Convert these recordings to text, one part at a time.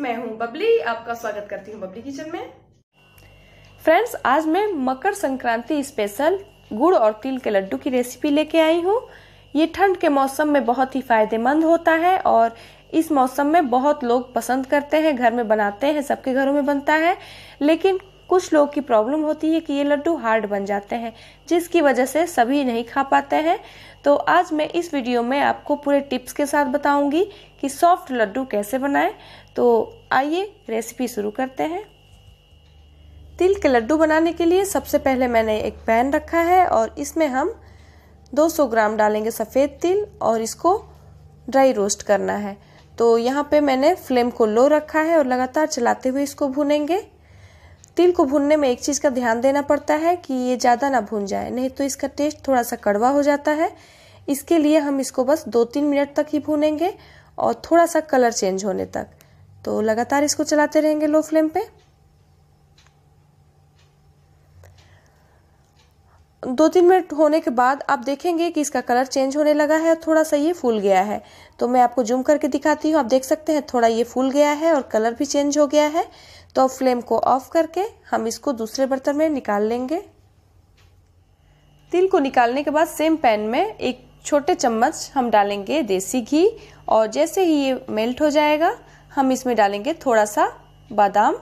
मैं हूं बबली आपका स्वागत करती हूं बबली किचन में फ्रेंड्स आज मैं मकर संक्रांति स्पेशल गुड़ और तिल के लड्डू की रेसिपी लेके आई हूं ये ठंड के मौसम में बहुत ही फायदेमंद होता है और इस मौसम में बहुत लोग पसंद करते हैं घर में बनाते हैं सबके घरों में बनता है लेकिन कुछ लोग की प्रॉब्लम होती है कि ये लड्डू हार्ड बन जाते हैं जिसकी वजह से सभी नहीं खा पाते हैं तो आज मैं इस वीडियो में आपको पूरे टिप्स के साथ बताऊंगी कि सॉफ्ट लड्डू कैसे बनाएं तो आइए रेसिपी शुरू करते हैं तिल के लड्डू बनाने के लिए सबसे पहले मैंने एक पैन रखा है और इसमें हम 200 ग्राम डालेंगे सफ़ेद तिल और इसको ड्राई रोस्ट करना है तो यहाँ पे मैंने फ्लेम को लो रखा है और लगातार चलाते हुए इसको भूनेंगे तिल को भूनने में एक चीज़ का ध्यान देना पड़ता है कि ये ज़्यादा ना भून जाए नहीं तो इसका टेस्ट थोड़ा सा कड़वा हो जाता है इसके लिए हम इसको बस दो तीन मिनट तक ही भूनेंगे और थोड़ा सा कलर चेंज होने तक तो लगातार इसको चलाते रहेंगे लो फ्लेम पे दो तीन मिनट होने के बाद आप देखेंगे कि इसका कलर चेंज होने लगा है और थोड़ा सा ये फूल गया है तो मैं आपको जूम करके दिखाती हूँ आप देख सकते हैं थोड़ा ये फूल गया है और कलर भी चेंज हो गया है तो फ्लेम को ऑफ करके हम इसको दूसरे बर्तन में निकाल लेंगे तिल को निकालने के बाद सेम पैन में एक छोटे चम्मच हम डालेंगे देसी घी और जैसे ही ये मेल्ट हो जाएगा हम इसमें डालेंगे थोड़ा सा बादाम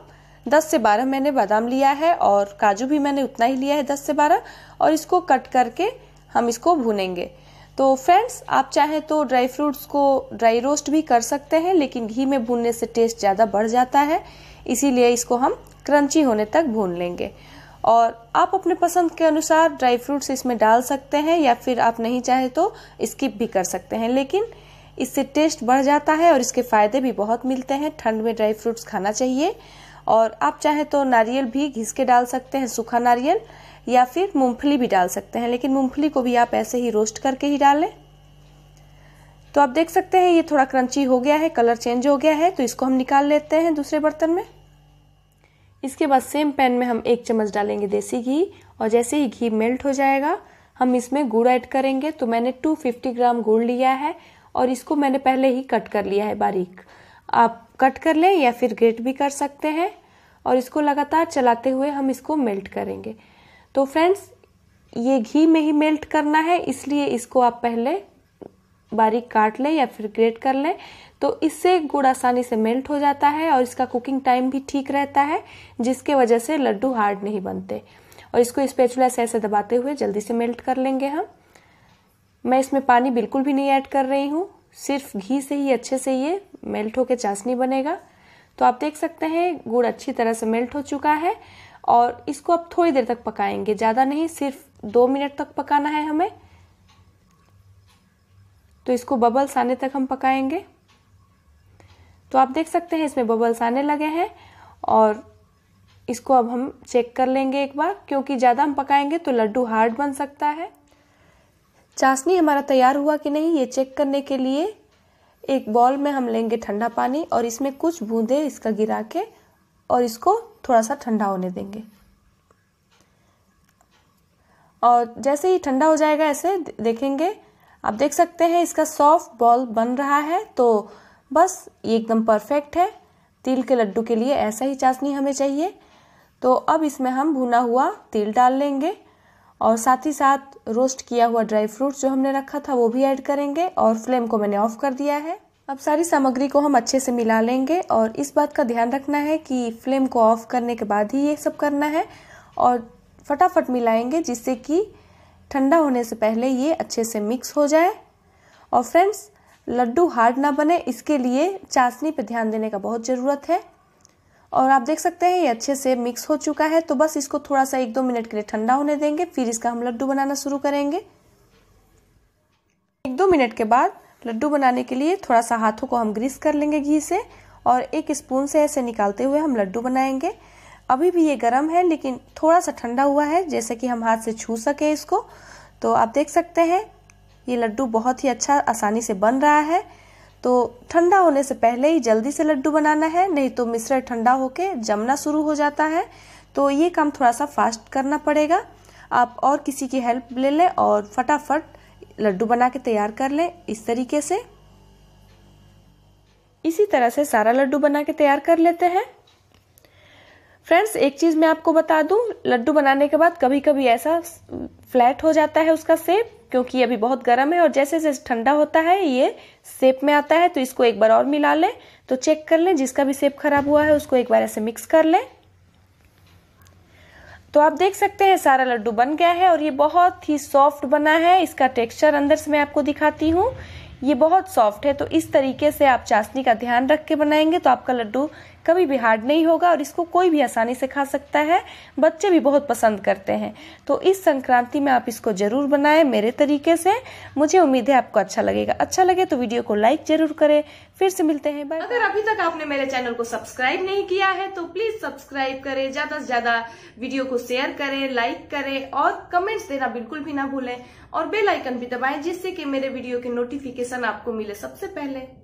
10 से 12 मैंने बादाम लिया है और काजू भी मैंने उतना ही लिया है 10 से 12 और इसको कट करके हम इसको भुनेंगे तो फ्रेंड्स आप चाहें तो ड्राई फ्रूट्स को ड्राई रोस्ट भी कर सकते हैं लेकिन घी में भूनने से टेस्ट ज़्यादा बढ़ जाता है इसीलिए इसको हम क्रंची होने तक भून लेंगे और आप अपने पसंद के अनुसार ड्राई फ्रूट्स इसमें डाल सकते हैं या फिर आप नहीं चाहे तो स्किप भी कर सकते हैं लेकिन इससे टेस्ट बढ़ जाता है और इसके फ़ायदे भी बहुत मिलते हैं ठंड में ड्राई फ्रूट्स खाना चाहिए और आप चाहें तो नारियल भी घिस के डाल सकते हैं सूखा नारियल या फिर मूंगफली भी डाल सकते हैं लेकिन मूंगफली को भी आप ऐसे ही रोस्ट करके ही डालें तो आप देख सकते हैं ये थोड़ा क्रंची हो गया है कलर चेंज हो गया है तो इसको हम निकाल लेते हैं दूसरे बर्तन में इसके बाद सेम पैन में हम एक चम्मच डालेंगे देसी घी और जैसे ही घी मेल्ट हो जाएगा हम इसमें गुड़ ऐड करेंगे तो मैंने 250 ग्राम गुड़ लिया है और इसको मैंने पहले ही कट कर लिया है बारीक आप कट कर लें या फिर ग्रेट भी कर सकते हैं और इसको लगातार चलाते हुए हम इसको मेल्ट करेंगे तो फ्रेंड्स ये घी में ही मेल्ट करना है इसलिए इसको आप पहले बारीक काट लें या फिर ग्रेट कर लें तो इससे गुड़ आसानी से मेल्ट हो जाता है और इसका कुकिंग टाइम भी ठीक रहता है जिसके वजह से लड्डू हार्ड नहीं बनते और इसको स्पेचुला इस से ऐसे दबाते हुए जल्दी से मेल्ट कर लेंगे हम मैं इसमें पानी बिल्कुल भी नहीं ऐड कर रही हूँ सिर्फ घी से ही अच्छे से ये मेल्ट होकर चाशनी बनेगा तो आप देख सकते हैं गुड़ अच्छी तरह से मेल्ट हो चुका है और इसको आप थोड़ी देर तक पकाएंगे ज़्यादा नहीं सिर्फ दो मिनट तक पकाना है हमें तो इसको बबल्स आने तक हम पकाएंगे तो आप देख सकते हैं इसमें बबल्स आने लगे हैं और इसको अब हम चेक कर लेंगे एक बार क्योंकि ज़्यादा हम पकाएंगे तो लड्डू हार्ड बन सकता है चाशनी हमारा तैयार हुआ कि नहीं ये चेक करने के लिए एक बॉल में हम लेंगे ठंडा पानी और इसमें कुछ बूंदे इसका गिरा के और इसको थोड़ा सा ठंडा होने देंगे और जैसे ही ठंडा हो जाएगा ऐसे देखेंगे आप देख सकते हैं इसका सॉफ्ट बॉल बन रहा है तो बस ये एकदम परफेक्ट है तिल के लड्डू के लिए ऐसा ही चाशनी हमें चाहिए तो अब इसमें हम भुना हुआ तिल डाल लेंगे और साथ ही साथ रोस्ट किया हुआ ड्राई फ्रूट्स जो हमने रखा था वो भी ऐड करेंगे और फ्लेम को मैंने ऑफ कर दिया है अब सारी सामग्री को हम अच्छे से मिला लेंगे और इस बात का ध्यान रखना है कि फ्लेम को ऑफ करने के बाद ही ये सब करना है और फटाफट मिलाएंगे जिससे कि ठंडा होने से पहले ये अच्छे से मिक्स हो जाए और फ्रेंड्स लड्डू हार्ड ना बने इसके लिए चाशनी पे ध्यान देने का बहुत ज़रूरत है और आप देख सकते हैं ये अच्छे से मिक्स हो चुका है तो बस इसको थोड़ा सा एक दो मिनट के लिए ठंडा होने देंगे फिर इसका हम लड्डू बनाना शुरू करेंगे एक दो मिनट के बाद लड्डू बनाने के लिए थोड़ा सा हाथों को हम ग्रीस कर लेंगे घी से और एक स्पून से ऐसे निकालते हुए हम लड्डू बनाएंगे अभी भी ये गर्म है लेकिन थोड़ा सा ठंडा हुआ है जैसे कि हम हाथ से छू सके इसको तो आप देख सकते हैं ये लड्डू बहुत ही अच्छा आसानी से बन रहा है तो ठंडा होने से पहले ही जल्दी से लड्डू बनाना है नहीं तो मिश्रण ठंडा होके जमना शुरू हो जाता है तो ये काम थोड़ा सा फास्ट करना पड़ेगा आप और किसी की हेल्प ले लें और फटाफट लड्डू बना के तैयार कर लें इस तरीके से इसी तरह से सारा लड्डू बना के तैयार कर लेते हैं फ्रेंड्स एक चीज़ मैं आपको बता दूं लड्डू बनाने के बाद कभी कभी ऐसा फ्लैट हो जाता है उसका सेप क्योंकि अभी बहुत गर्म है और जैसे जैसे ठंडा होता है ये सेप में आता है तो इसको एक बार और मिला लें तो चेक कर लें जिसका भी सेप खराब हुआ है उसको एक बार ऐसे मिक्स कर लें तो आप देख सकते हैं सारा लड्डू बन गया है और ये बहुत ही सॉफ्ट बना है इसका टेक्सचर अंदर से मैं आपको दिखाती हूँ ये बहुत सॉफ्ट है तो इस तरीके से आप चाशनी का ध्यान रख के बनाएंगे तो आपका लड्डू कभी भी हार्ड नहीं होगा और इसको कोई भी आसानी से खा सकता है बच्चे भी बहुत पसंद करते हैं तो इस संक्रांति में आप इसको ज़रूर बनाएं मेरे तरीके से मुझे उम्मीद है आपको अच्छा लगेगा अच्छा लगे तो वीडियो को लाइक ज़रूर करें फिर से मिलते हैं बाय अगर अभी तक आपने मेरे चैनल को सब्सक्राइब नहीं किया है तो प्लीज सब्सक्राइब करें ज्यादा से ज्यादा वीडियो को शेयर करें लाइक करें और कमेंट्स देना बिल्कुल भी ना भूलें और बेल आइकन भी दबाएं जिससे कि मेरे वीडियो के नोटिफिकेशन आपको मिले सबसे पहले